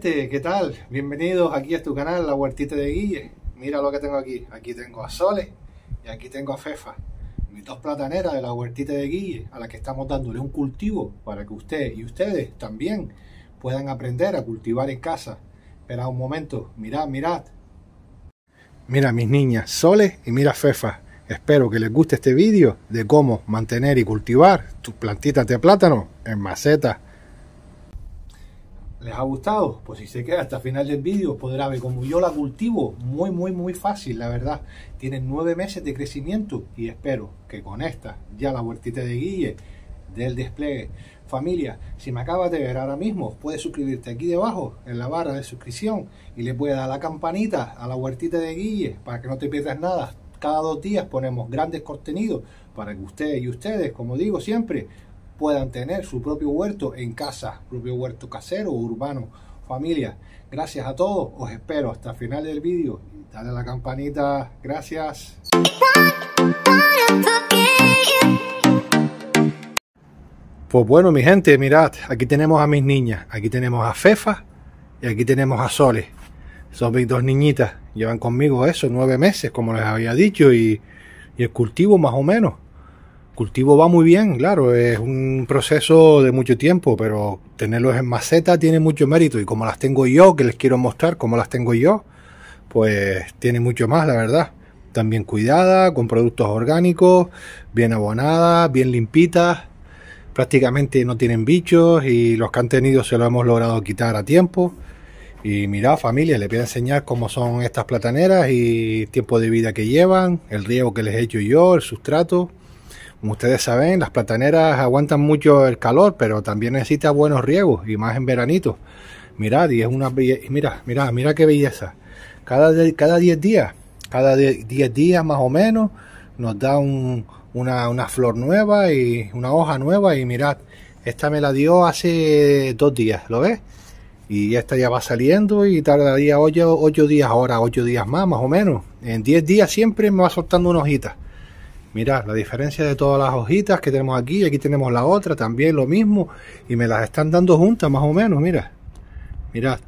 ¿qué tal? Bienvenidos aquí a tu canal, La Huertita de Guille. Mira lo que tengo aquí. Aquí tengo a Sole y aquí tengo a Fefa. Mis dos plataneras de La Huertita de Guille, a las que estamos dándole un cultivo para que usted y ustedes también puedan aprender a cultivar en casa. Espera un momento, mirad, mirad. Mira mis niñas, Sole y mira Fefa. Espero que les guste este vídeo de cómo mantener y cultivar tus plantitas de plátano en maceta. ¿Les ha gustado? Pues si se queda hasta final del vídeo podrá ver cómo yo la cultivo muy muy muy fácil, la verdad. Tienen nueve meses de crecimiento y espero que con esta ya la huertita de guille del despliegue. Familia, si me acabas de ver ahora mismo, puedes suscribirte aquí debajo en la barra de suscripción y le puedes dar la campanita a la huertita de Guille para que no te pierdas nada. Cada dos días ponemos grandes contenidos para que ustedes y ustedes, como digo siempre, puedan tener su propio huerto en casa, propio huerto casero, urbano, familia. Gracias a todos, os espero hasta el final del vídeo. Dale la campanita, gracias. Pues bueno, mi gente, mirad, aquí tenemos a mis niñas, aquí tenemos a Fefa y aquí tenemos a Sole. Son mis dos niñitas, llevan conmigo eso, nueve meses, como les había dicho, y el cultivo más o menos cultivo va muy bien, claro, es un proceso de mucho tiempo, pero tenerlos en maceta tiene mucho mérito y como las tengo yo, que les quiero mostrar como las tengo yo, pues tiene mucho más, la verdad. También cuidada, con productos orgánicos, bien abonadas, bien limpitas, prácticamente no tienen bichos y los que han tenido se lo hemos logrado quitar a tiempo. Y mirad familia, les voy a enseñar cómo son estas plataneras y tiempo de vida que llevan, el riego que les he hecho yo, el sustrato. Como ustedes saben, las plataneras aguantan mucho el calor, pero también necesita buenos riegos y más en veranito. Mirad, y es una belleza. Mira, mira, mira qué belleza. Cada, cada 10 días, cada 10 días más o menos, nos da una, flor nueva y una hoja nueva. Y mirad, esta me la dio hace dos días, ¿lo ves? Y esta ya va saliendo y tardaría 8, 8 días ahora, 8 días más, más o menos. En 10 días siempre me va soltando una hojita mirad, la diferencia de todas las hojitas que tenemos aquí, y aquí tenemos la otra, también lo mismo, y me las están dando juntas más o menos, mira, mirad,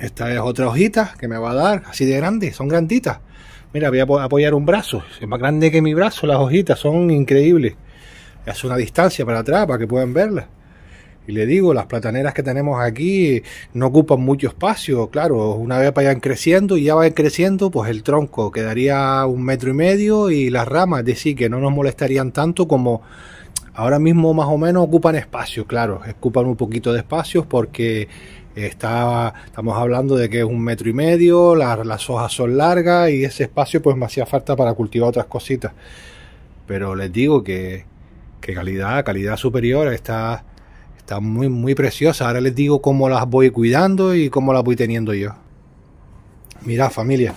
esta es otra hojita que me va a dar, así de grande, son granditas, mira, voy a apoyar un brazo, es más grande que mi brazo, las hojitas son increíbles, es una distancia para atrás para que puedan verlas, y le digo, las plataneras que tenemos aquí no ocupan mucho espacio, claro, una vez vayan creciendo y ya vayan creciendo, pues el tronco quedaría un metro y medio y las ramas, es decir, que no nos molestarían tanto como ahora mismo más o menos ocupan espacio, claro, ocupan un poquito de espacio porque está, estamos hablando de que es un metro y medio, las, hojas son largas y ese espacio pues me hacía falta para cultivar otras cositas. Pero les digo que, calidad, calidad superior está están muy, muy preciosa. Ahora les digo cómo las voy cuidando y cómo las voy teniendo yo. Mirad, familia.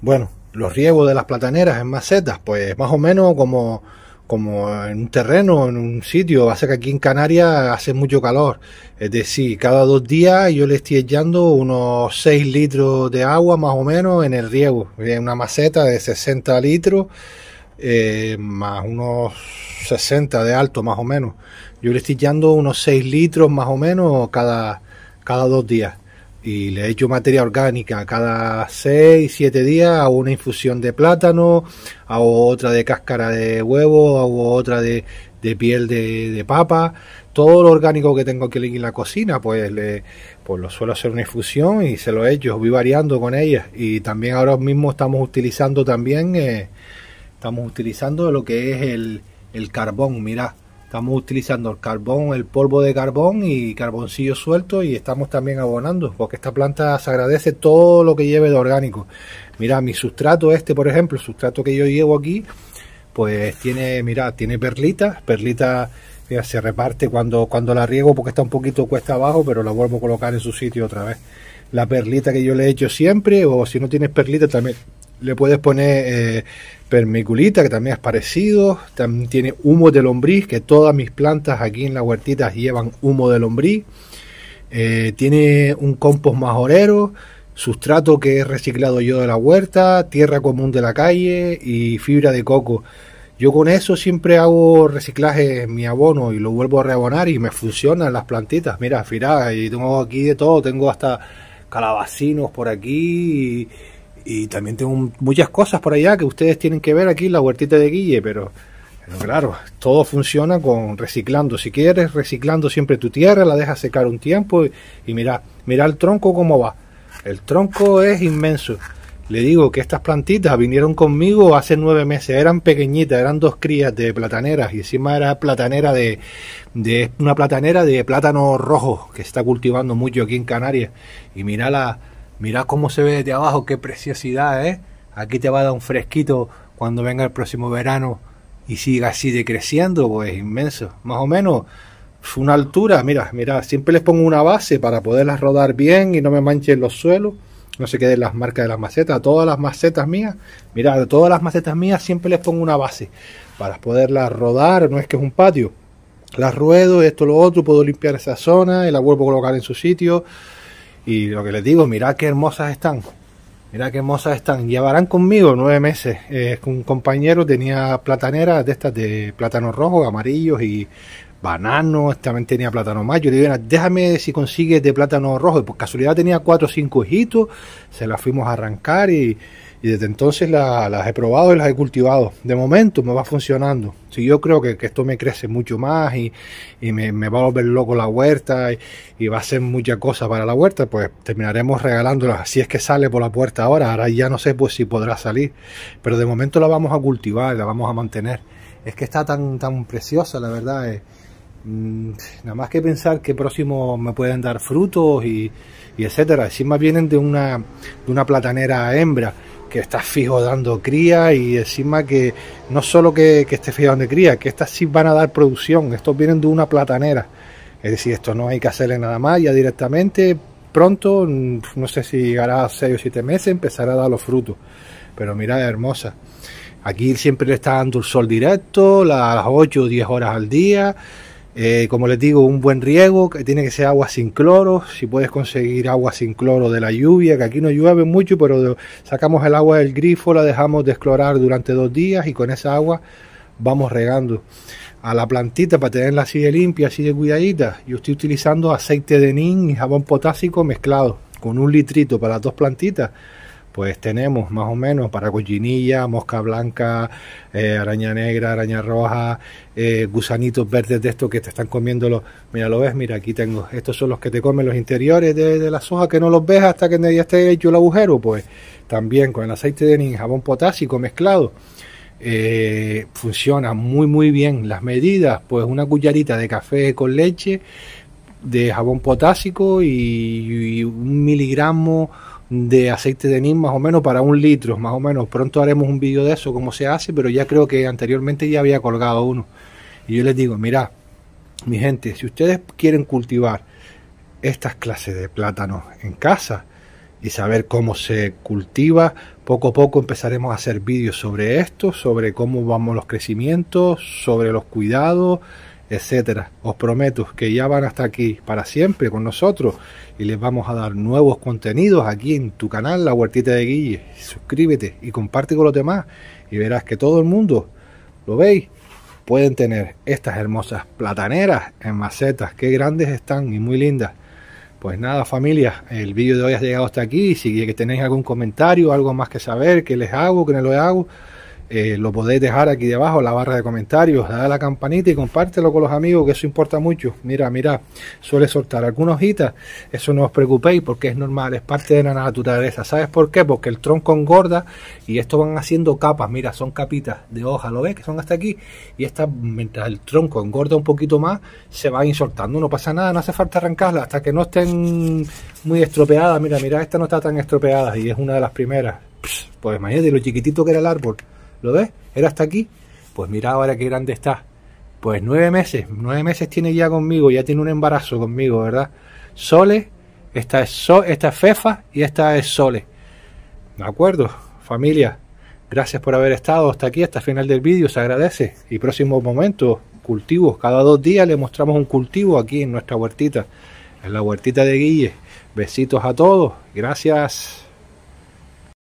Bueno, los riegos de las plataneras en macetas, pues más o menos como, como en un terreno, en un sitio. hace que aquí en Canarias hace mucho calor. Es decir, cada dos días yo le estoy echando unos 6 litros de agua más o menos en el riego. en Una maceta de 60 litros, eh, más unos 60 de alto más o menos. Yo le estoy echando unos 6 litros más o menos cada, cada dos días. Y le he hecho materia orgánica cada 6, 7 días. Hago una infusión de plátano, hago otra de cáscara de huevo, hago otra de, piel de, papa. Todo lo orgánico que tengo aquí en la cocina, pues, le, pues lo suelo hacer una infusión y se lo he hecho, Voy variando con ellas. Y también ahora mismo estamos utilizando también... Eh, estamos utilizando lo que es el, el carbón, mirá, Estamos utilizando el carbón, el polvo de carbón y carboncillo suelto y estamos también abonando, porque esta planta se agradece todo lo que lleve de orgánico. Mira, mi sustrato este, por ejemplo, el sustrato que yo llevo aquí, pues tiene, mira, tiene perlitas, Perlita se reparte cuando, cuando la riego porque está un poquito cuesta abajo, pero la vuelvo a colocar en su sitio otra vez. La perlita que yo le he hecho siempre, o si no tienes perlita también le puedes poner eh, permiculita, que también es parecido. También tiene humo de lombriz, que todas mis plantas aquí en la huertita llevan humo de lombriz. Eh, tiene un compost majorero, sustrato que he reciclado yo de la huerta, tierra común de la calle y fibra de coco. Yo con eso siempre hago reciclaje en mi abono y lo vuelvo a reabonar y me funcionan las plantitas. Mira, mira, y tengo aquí de todo, tengo hasta calabacinos por aquí y y también tengo muchas cosas por allá que ustedes tienen que ver aquí en la huertita de Guille, pero, claro, todo funciona con reciclando. Si quieres, reciclando siempre tu tierra, la dejas secar un tiempo y, mira, mira el tronco cómo va. El tronco es inmenso. Le digo que estas plantitas vinieron conmigo hace nueve meses, eran pequeñitas, eran dos crías de plataneras y encima era platanera de, de una platanera de plátano rojo que se está cultivando mucho aquí en Canarias. Y mira la, Mirá cómo se ve desde abajo, qué preciosidad, ¿eh? Aquí te va a dar un fresquito cuando venga el próximo verano y siga así decreciendo, pues inmenso. Más o menos una altura, mira, mira, siempre les pongo una base para poderlas rodar bien y no me manchen los suelos, no se queden las marcas de las macetas, todas las macetas mías, mira, todas las macetas mías siempre les pongo una base para poderlas rodar, no es que es un patio, las ruedo, esto, lo otro, puedo limpiar esa zona y la vuelvo a colocar en su sitio, y lo que les digo, mirad qué hermosas están. Mirad qué hermosas están. Llevarán conmigo nueve meses. Eh, un compañero tenía plataneras de estas de plátano rojo, amarillos y banano. También tenía plátano mayo. Yo le dije, déjame si consigues de plátano rojo. Y por casualidad tenía cuatro o cinco hijitos. Se las fuimos a arrancar y y desde entonces las he probado y las he cultivado. De momento me va funcionando. Si yo creo que, esto me crece mucho más y, me, va a volver loco la huerta y, va a ser mucha cosa para la huerta, pues terminaremos regalándola. Si es que sale por la puerta ahora, ahora ya no sé pues si podrá salir. Pero de momento la vamos a cultivar, la vamos a mantener. Es que está tan, tan preciosa, la verdad. Eh. Mm, nada más que pensar que próximo me pueden dar frutos y, y etcétera. Encima vienen de una, de una platanera hembra que estás fijo dando cría y encima que no solo que, esté fijo dando cría, que estas sí van a dar producción, estos vienen de una platanera. Es decir, esto no hay que hacerle nada más, ya directamente pronto, mm, no sé si llegará a 6 o 7 meses, empezará a dar los frutos. Pero mira, hermosa. Aquí siempre le está dando el sol directo, las 8 o 10 horas al día. Eh, como les digo, un buen riego, que tiene que ser agua sin cloro, si puedes conseguir agua sin cloro de la lluvia, que aquí no llueve mucho, pero sacamos el agua del grifo, la dejamos desclorar durante dos días y con esa agua vamos regando a la plantita para tenerla así de limpia, así de cuidadita. Yo estoy utilizando aceite de nin y jabón potásico mezclado con un litrito para las dos plantitas pues tenemos más o menos para cochinilla, mosca blanca, eh, araña negra, araña roja, eh, gusanitos verdes de estos que te están comiendo los... Mira, lo ves, mira, aquí tengo. Estos son los que te comen los interiores de, la las hojas que no los ves hasta que ya esté hecho el agujero. Pues también con el aceite de nin, jabón potásico mezclado. Eh, funciona muy muy bien las medidas pues una cucharita de café con leche de jabón potásico y un miligramo de aceite de nim más o menos para un litro, más o menos. Pronto haremos un vídeo de eso, cómo se hace, pero ya creo que anteriormente ya había colgado uno. Y yo les digo, mira mi gente, si ustedes quieren cultivar estas clases de plátanos en casa y saber cómo se cultiva, poco a poco empezaremos a hacer vídeos sobre esto, sobre cómo vamos los crecimientos, sobre los cuidados, etcétera. Os prometo que ya van hasta aquí para siempre con nosotros y les vamos a dar nuevos contenidos aquí en tu canal, La Huertita de Guille. Suscríbete y comparte con los demás y verás que todo el mundo, ¿lo veis? Pueden tener estas hermosas plataneras en macetas. Qué grandes están y muy lindas. Pues nada familia, el vídeo de hoy ha llegado hasta aquí. Si que tenéis algún comentario, algo más que saber, que les hago, que no lo hago, eh, lo podéis dejar aquí debajo en la barra de comentarios, dale a la campanita y compártelo con los amigos, que eso importa mucho. Mira, mira, suele soltar algunas hojitas, eso no os preocupéis porque es normal, es parte de la naturaleza. ¿Sabes por qué? Porque el tronco engorda y esto van haciendo capas, mira, son capitas de hoja, ¿lo ves? Que son hasta aquí y está mientras el tronco engorda un poquito más, se van soltando, no pasa nada, no hace falta arrancarla hasta que no estén muy estropeadas. Mira, mira, esta no está tan estropeada y es una de las primeras. Pues imagínate lo chiquitito que era el árbol. ¿Lo ves? Era hasta aquí. Pues mira ahora qué grande está. Pues nueve meses, nueve meses tiene ya conmigo, ya tiene un embarazo conmigo, ¿verdad? Sole, esta es, esta Fefa y esta es Sole. ¿De acuerdo? Familia, gracias por haber estado hasta aquí, hasta el final del vídeo, se agradece. Y próximo momento, cultivos. Cada dos días le mostramos un cultivo aquí en nuestra huertita, en la huertita de Guille. Besitos a todos, gracias.